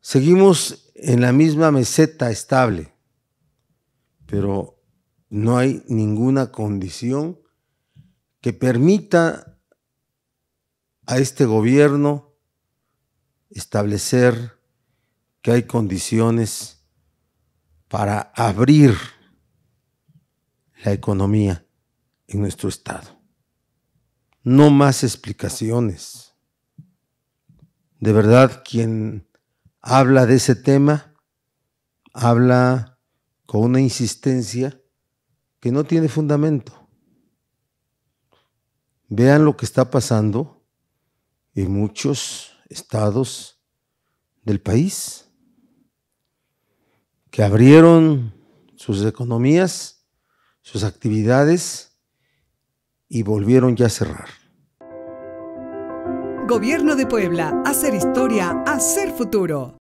Seguimos en la misma meseta estable, pero no hay ninguna condición que permita a este gobierno establecer que hay condiciones para abrir la economía en nuestro Estado. No más explicaciones. De verdad, quien habla de ese tema, habla con una insistencia que no tiene fundamento. Vean lo que está pasando en muchos estados del país que abrieron sus economías, sus actividades y volvieron ya a cerrar. Gobierno de Puebla. Hacer historia, hacer futuro.